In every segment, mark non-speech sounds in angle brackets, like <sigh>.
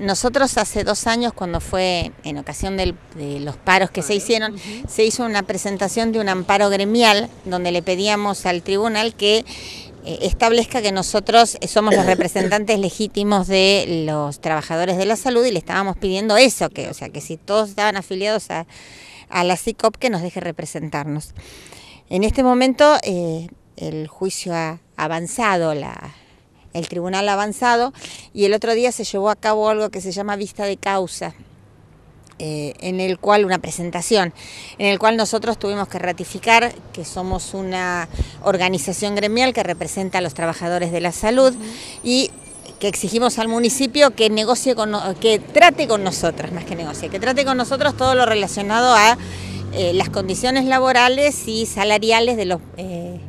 Nosotros hace dos años, cuando fue en ocasión de los paros que se hicieron, se hizo una presentación de un amparo gremial donde le pedíamos al tribunal que eh, establezca que nosotros somos los representantes <coughs> legítimos de los trabajadores de la salud y le estábamos pidiendo eso, que o sea que si todos estaban afiliados a, la CICOP que nos deje representarnos. En este momento eh, el juicio ha avanzado, la, el tribunal avanzado, y el otro día se llevó a cabo algo que se llama vista de causa. Eh, en el cual una presentación, en el cual nosotros tuvimos que ratificar que somos una organización gremial que representa a los trabajadores de la salud y que exigimos al municipio que negocie con, que trate con nosotras, más que negocie, que trate con nosotros todo lo relacionado a eh, las condiciones laborales y salariales de los eh,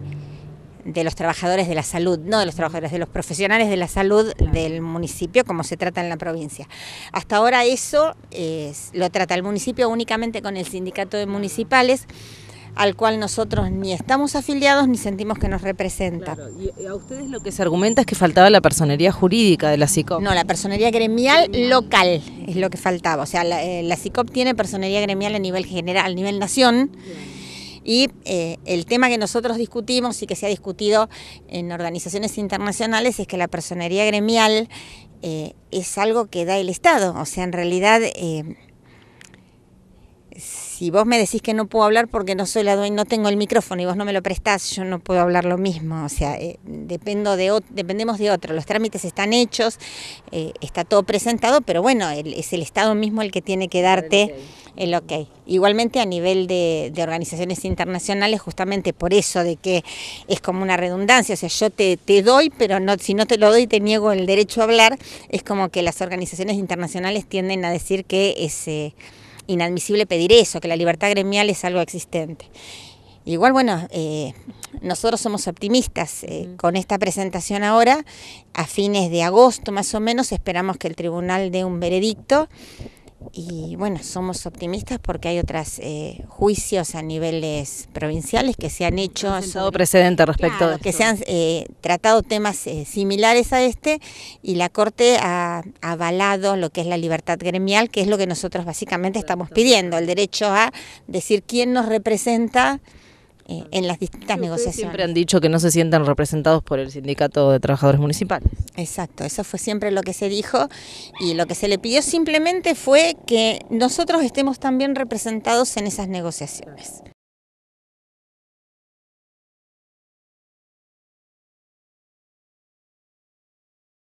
de los trabajadores de la salud, no de los trabajadores, de los profesionales de la salud del municipio, como se trata en la provincia. Hasta ahora eso eh, lo trata el municipio únicamente con el sindicato de municipales, al cual nosotros ni estamos afiliados ni sentimos que nos representa. ¿Y a ustedes lo que se argumenta es que faltaba la personería jurídica de la SICOP? No, la personería gremial, local es lo que faltaba. O sea, la, CICOP eh, SICOP tiene personería gremial a nivel general, a nivel nación. Y eh, el tema que nosotros discutimos y que se ha discutido en organizaciones internacionales es que la personería gremial eh, es algo que da el Estado. O sea, en realidad... Eh, si vos me decís que no puedo hablar porque no soy la dueña, no tengo el micrófono y vos no me lo prestás, yo no puedo hablar lo mismo. O sea, eh, dependo de dependemos de otro. Los trámites están hechos, eh, está todo presentado, pero bueno, es el Estado mismo el que tiene que darte el ok. Igualmente a nivel de, organizaciones internacionales, justamente por eso de que es como una redundancia, o sea, yo te, doy, pero no, si no te lo doy te niego el derecho a hablar, es como que las organizaciones internacionales tienden a decir que ese... Eh, inadmisible pedir eso, que la libertad gremial es algo existente. Igual, bueno, eh, nosotros somos optimistas. Eh, con esta presentación ahora, a fines de agosto más o menos, esperamos que el tribunal dé un veredicto y bueno, somos optimistas porque hay otros eh, juicios a niveles provinciales que se han hecho. Han precedente respecto a Que se han eh, tratado temas eh, similares a este y la Corte ha avalado lo que es la libertad gremial, que es lo que nosotros básicamente estamos pidiendo, el derecho a decir quién nos representa eh, en las distintas negociaciones. Siempre han dicho que no se sientan representados por el sindicato de trabajadores municipales. Exacto, eso fue siempre lo que se dijo y lo que se le pidió simplemente fue que nosotros estemos también representados en esas negociaciones.